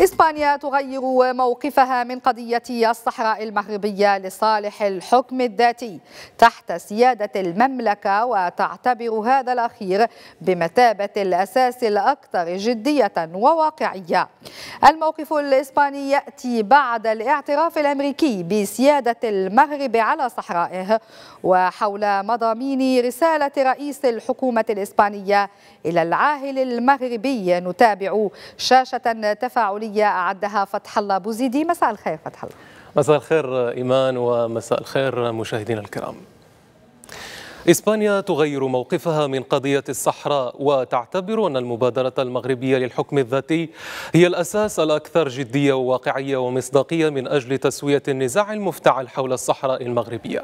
إسبانيا تغير موقفها من قضية الصحراء المغربية لصالح الحكم الذاتي تحت سيادة المملكة وتعتبر هذا الأخير بمثابة الأساس الأكثر جدية وواقعية الموقف الإسباني يأتي بعد الاعتراف الأمريكي بسيادة المغرب على صحرائه وحول مضامين رسالة رئيس الحكومة الإسبانية إلى العاهل المغربي نتابع شاشة تفاعلية العربية أعدها فتح الله بوزيدي مساء الخير فتح الله مساء الخير إيمان ومساء الخير مشاهدينا الكرام إسبانيا تغير موقفها من قضية الصحراء وتعتبر أن المبادرة المغربية للحكم الذاتي هي الأساس الأكثر جدية وواقعية ومصداقية من أجل تسوية النزاع المفتعل حول الصحراء المغربية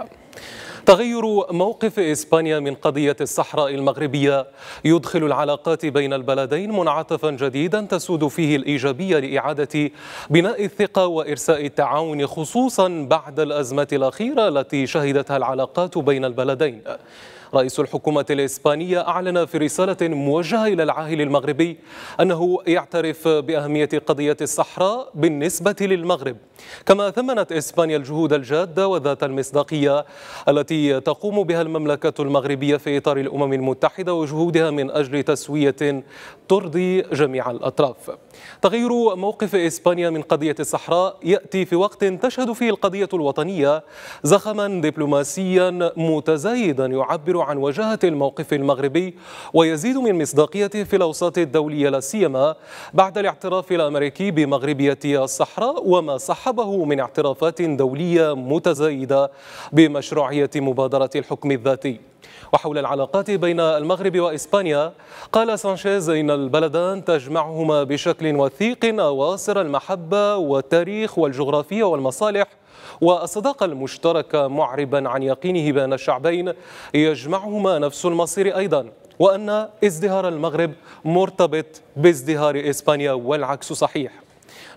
تغير موقف إسبانيا من قضية الصحراء المغربية يدخل العلاقات بين البلدين منعطفا جديدا تسود فيه الإيجابية لإعادة بناء الثقة وإرساء التعاون خصوصا بعد الأزمة الأخيرة التي شهدتها العلاقات بين البلدين رئيس الحكومة الإسبانية أعلن في رسالة موجهة إلى العاهل المغربي أنه يعترف بأهمية قضية الصحراء بالنسبة للمغرب كما ثمنت إسبانيا الجهود الجادة وذات المصداقية التي تقوم بها المملكة المغربية في إطار الأمم المتحدة وجهودها من أجل تسوية ترضي جميع الأطراف تغير موقف إسبانيا من قضية الصحراء يأتي في وقت تشهد فيه القضية الوطنية زخما دبلوماسيا متزايدا يعبر عن وجاهة الموقف المغربي ويزيد من مصداقيته في الأوساط الدولية لا سيما بعد الاعتراف الأمريكي بمغربية الصحراء وما صحبه من اعترافات دولية متزايدة بمشروعية مبادرة الحكم الذاتي وحول العلاقات بين المغرب وإسبانيا قال سانشيز إن البلدان تجمعهما بشكل وثيق أواصر المحبة والتاريخ والجغرافية والمصالح والصداقة المشتركة معربا عن يقينه بأن الشعبين يجمعهما نفس المصير أيضا وأن ازدهار المغرب مرتبط بازدهار إسبانيا والعكس صحيح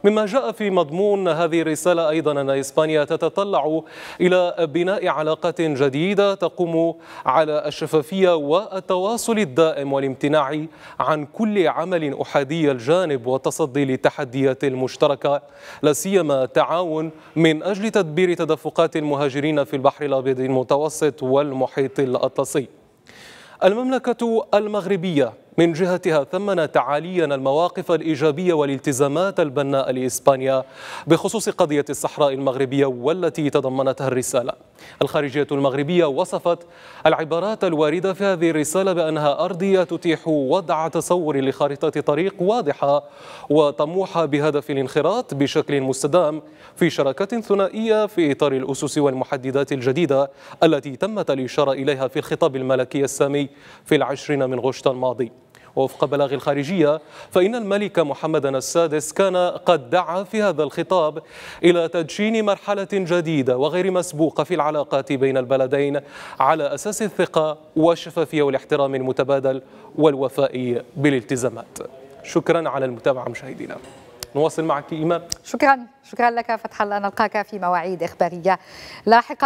مما جاء في مضمون هذه الرسالة أيضا أن إسبانيا تتطلع إلى بناء علاقات جديدة تقوم على الشفافية والتواصل الدائم والامتناع عن كل عمل أحادي الجانب والتصدي للتحديات المشتركة لا سيما تعاون من أجل تدبير تدفقات المهاجرين في البحر الأبيض المتوسط والمحيط الأطلسي المملكة المغربية من جهتها ثمنت تعاليا المواقف الإيجابية والالتزامات البناء لإسبانيا بخصوص قضية الصحراء المغربية والتي تضمنتها الرسالة الخارجية المغربية وصفت العبارات الواردة في هذه الرسالة بأنها أرضية تتيح وضع تصور لخارطة طريق واضحة وطموحة بهدف الانخراط بشكل مستدام في شراكات ثنائية في إطار الأسس والمحددات الجديدة التي تمت الإشارة إليها في الخطاب الملكي السامي في العشرين من غشت الماضي وفق بلاغ الخارجية فإن الملك محمد السادس كان قد دعا في هذا الخطاب إلى تدشين مرحلة جديدة وغير مسبوقة في العلاقات بين البلدين على أساس الثقة والشفافية والاحترام المتبادل والوفاء بالالتزامات شكرا على المتابعة مشاهدينا نواصل معك إيمان شكرا شكرا لك فتح الله نلقاك في مواعيد إخبارية لاحقا